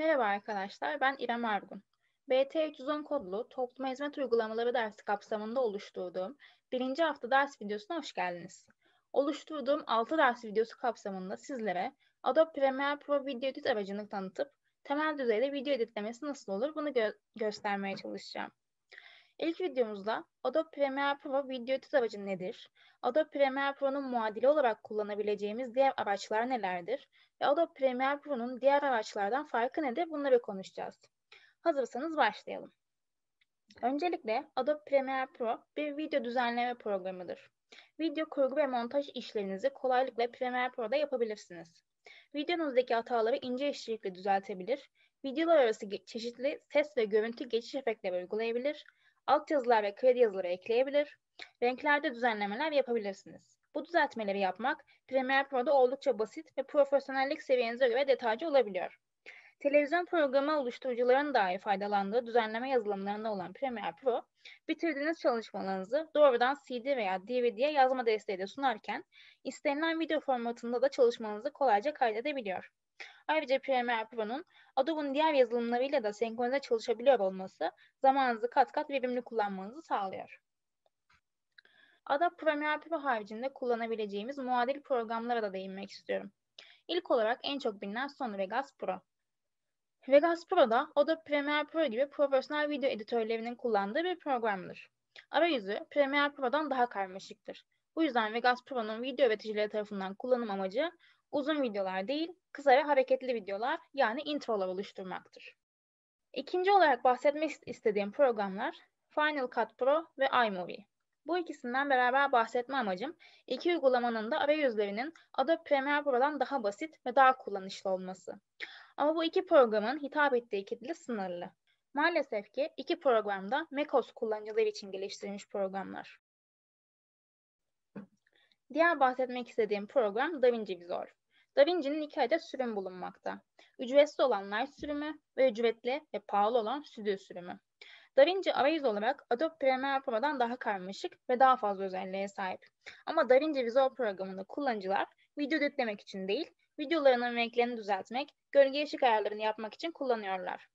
Merhaba arkadaşlar, ben İrem Argun. BT310 kodlu topluma hizmet uygulamaları dersi kapsamında oluşturduğum birinci hafta ders videosuna hoş geldiniz. Oluşturduğum 6 ders videosu kapsamında sizlere Adobe Premiere Pro video edit aracını tanıtıp temel düzeyde video editlemesi nasıl olur bunu gö göstermeye çalışacağım. İlk videomuzda Adobe Premiere Pro video edit aracı nedir? Adobe Premiere Pro'nun muadili olarak kullanabileceğimiz diğer araçlar nelerdir? Ve Adobe Premiere Pro'nun diğer araçlardan farkı nedir? Bunları konuşacağız. Hazırsanız başlayalım. Öncelikle Adobe Premiere Pro bir video düzenleme programıdır. Video kurgu ve montaj işlerinizi kolaylıkla Premiere Pro'da yapabilirsiniz. Videonuzdaki hataları ince işçilikle düzeltebilir, videolar arası çeşitli ses ve görüntü geçiş efektleri uygulayabilir, altyazılar ve kredi yazıları ekleyebilir, renklerde düzenlemeler yapabilirsiniz. Bu düzeltmeleri yapmak Premiere Pro'da oldukça basit ve profesyonellik seviyenize göre detaycı olabiliyor. Televizyon programı oluşturucuların dahi faydalandığı düzenleme yazılımlarında olan Premiere Pro, bitirdiğiniz çalışmalarınızı doğrudan CD veya DVD'ye yazma desteği de sunarken, istenilen video formatında da çalışmanızı kolayca kaydedebiliyor. Ayrıca Premiere Pro'nun Adobe'un diğer yazılımlarıyla da senkronize çalışabiliyor olması zamanınızı kat kat verimli kullanmanızı sağlıyor. Adobe Premiere Pro haricinde kullanabileceğimiz muadil programlara da değinmek istiyorum. İlk olarak en çok bilinen Sony Vegas Pro. Vegas Pro'da Adobe Premiere Pro gibi profesyonel video editörlerinin kullandığı bir programdır. Arayüzü Premiere Pro'dan daha karmaşıktır. Bu yüzden Vegas Pro'nun video üreticileri tarafından kullanım amacı uzun videolar değil, kısa ve hareketli videolar yani introlar oluşturmaktır. İkinci olarak bahsetmek istediğim programlar Final Cut Pro ve iMovie. Bu ikisinden beraber bahsetme amacım iki uygulamanın da arayüzlerinin Adobe Premiere Pro'dan daha basit ve daha kullanışlı olması. Ama bu iki programın hitap ettiği kitle sınırlı. Maalesef ki iki programda MacOS kullanıcıları için geliştirilmiş programlar. Diğer bahsetmek istediğim program DaVinci Resolve. DaVinci'nin iki adet sürüm bulunmakta. Ücretsiz olan Light sürümü ve ücretli ve pahalı olan Studio sürümü. DaVinci arayüz olarak Adobe Premiere Pro'dan daha karmaşık ve daha fazla özelliğe sahip. Ama DaVinci Resolve programında kullanıcılar video editlemek için değil, videolarının renklerini düzeltmek, gölge ışık ayarlarını yapmak için kullanıyorlar.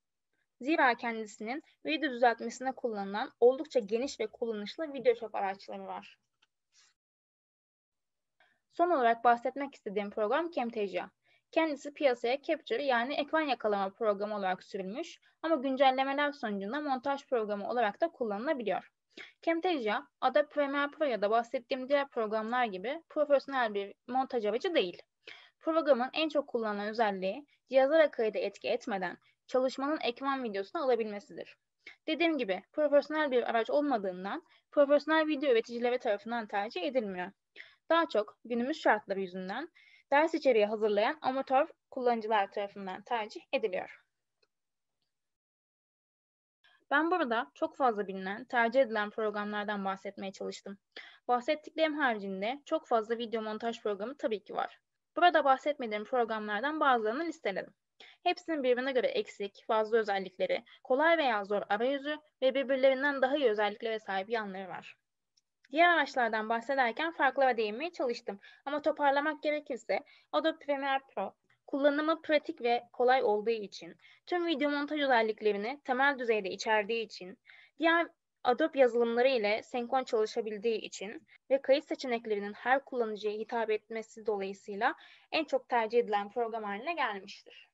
Zira kendisinin video düzeltmesine kullanılan oldukça geniş ve kullanışlı video çöp araçları var. Son olarak bahsetmek istediğim program Camtasia. Kendisi piyasaya Capture yani ekran yakalama programı olarak sürülmüş ama güncellemeler sonucunda montaj programı olarak da kullanılabiliyor. Camtasia, Adobe Premiere Pro ya da bahsettiğim diğer programlar gibi profesyonel bir montaj aracı değil. Programın en çok kullanılan özelliği cihazlara kayıda etki etmeden çalışmanın ekran videosunu alabilmesidir. Dediğim gibi profesyonel bir araç olmadığından profesyonel video üreticileri tarafından tercih edilmiyor daha çok günümüz şartları yüzünden ders içeriği hazırlayan amatör kullanıcılar tarafından tercih ediliyor. Ben burada çok fazla bilinen, tercih edilen programlardan bahsetmeye çalıştım. Bahsettiklerim haricinde çok fazla video montaj programı tabii ki var. Burada bahsetmediğim programlardan bazılarını listeledim. Hepsinin birbirine göre eksik, fazla özellikleri, kolay veya zor arayüzü ve birbirlerinden daha iyi özelliklere sahip yanları var. Diğer araçlardan bahsederken farklara değinmeye çalıştım. Ama toparlamak gerekirse Adobe Premiere Pro kullanımı pratik ve kolay olduğu için, tüm video montaj özelliklerini temel düzeyde içerdiği için, diğer Adobe yazılımları ile senkron çalışabildiği için ve kayıt seçeneklerinin her kullanıcıya hitap etmesi dolayısıyla en çok tercih edilen program haline gelmiştir.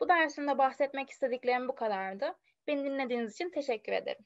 Bu dersimde bahsetmek istediklerim bu kadardı. Beni dinlediğiniz için teşekkür ederim.